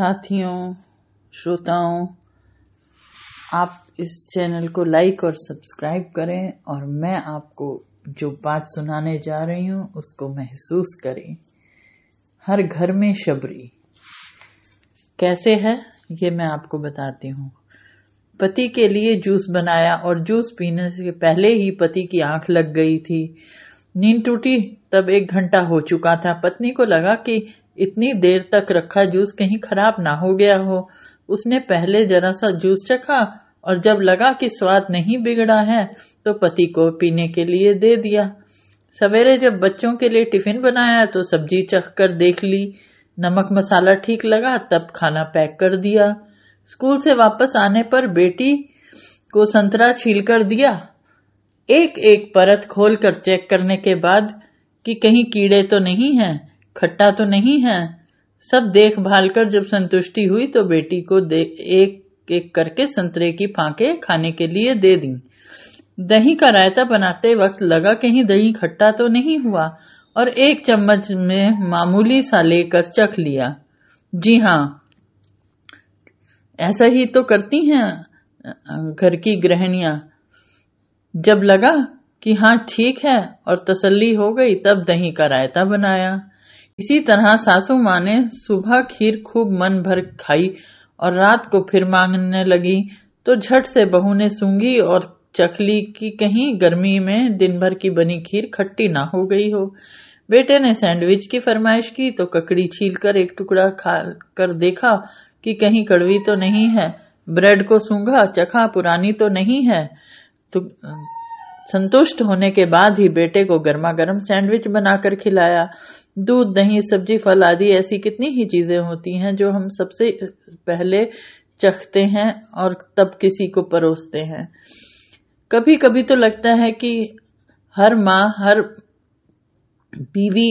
साथियों श्रोताओं आप इस चैनल को लाइक और सब्सक्राइब करें और मैं आपको जो बात सुनाने जा रही हूं उसको महसूस करें हर घर में शबरी कैसे है ये मैं आपको बताती हूँ पति के लिए जूस बनाया और जूस पीने से पहले ही पति की आंख लग गई थी नींद टूटी तब एक घंटा हो चुका था पत्नी को लगा कि इतनी देर तक रखा जूस कहीं खराब ना हो गया हो उसने पहले जरा सा जूस चखा और जब लगा कि स्वाद नहीं बिगड़ा है तो पति को पीने के लिए दे दिया सवेरे जब बच्चों के लिए टिफिन बनाया तो सब्जी चख कर देख ली नमक मसाला ठीक लगा तब खाना पैक कर दिया स्कूल से वापस आने पर बेटी को संतरा छील कर दिया एक एक परत खोलकर चेक करने के बाद कि कहीं कीड़े तो नहीं हैं खट्टा तो नहीं है सब देखभाल कर जब संतुष्टि हुई तो बेटी को दे एक एक करके संतरे की फांके खाने के लिए दे दी दही का रायता बनाते वक्त लगा कहीं दही खट्टा तो नहीं हुआ और एक चम्मच में मामूली सा लेकर चख लिया जी हाँ ऐसा ही तो करती हैं घर की गृहणियां जब लगा कि हाँ ठीक है और तसल्ली हो गई तब दही का रायता बनाया इसी तरह सासू माँ ने सुबह खीर खूब मन भर खाई और रात को फिर मांगने लगी तो झट से बहू ने सूंगी और चखली की कहीं गर्मी में दिन भर की बनी खीर खट्टी ना हो गई हो बेटे ने सैंडविच की फरमाइश की तो ककड़ी छीलकर एक टुकड़ा खा कर देखा कि कहीं कड़वी तो नहीं है ब्रेड को सूंघा चखा पुरानी तो नहीं है तो संतुष्ट होने के बाद ही बेटे को गर्मा गर्म सैंडविच बनाकर खिलाया दूध दही सब्जी फल आदि ऐसी कितनी ही चीजें होती हैं जो हम सबसे पहले चखते हैं और तब किसी को परोसते हैं कभी कभी तो लगता है कि हर माँ हर बीवी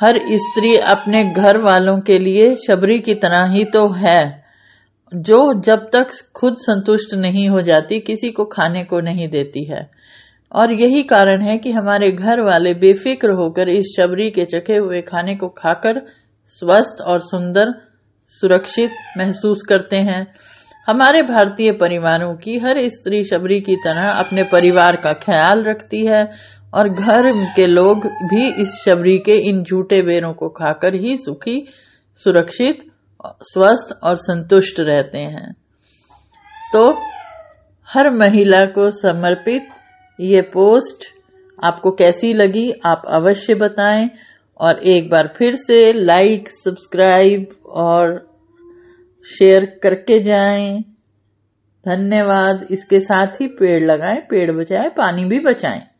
हर स्त्री अपने घर वालों के लिए शबरी की तरह ही तो है जो जब तक खुद संतुष्ट नहीं हो जाती किसी को खाने को नहीं देती है और यही कारण है कि हमारे घर वाले बेफिक्र होकर इस शबरी के चखे हुए खाने को खाकर स्वस्थ और सुंदर सुरक्षित महसूस करते हैं हमारे भारतीय परिवारों की हर स्त्री शबरी की तरह अपने परिवार का ख्याल रखती है और घर के लोग भी इस शबरी के इन झूठे बेरों को खाकर ही सुखी सुरक्षित स्वस्थ और संतुष्ट रहते हैं तो हर महिला को समर्पित ये पोस्ट आपको कैसी लगी आप अवश्य बताएं और एक बार फिर से लाइक सब्सक्राइब और शेयर करके जाएं धन्यवाद इसके साथ ही पेड़ लगाएं पेड़ बचाएं पानी भी बचाएं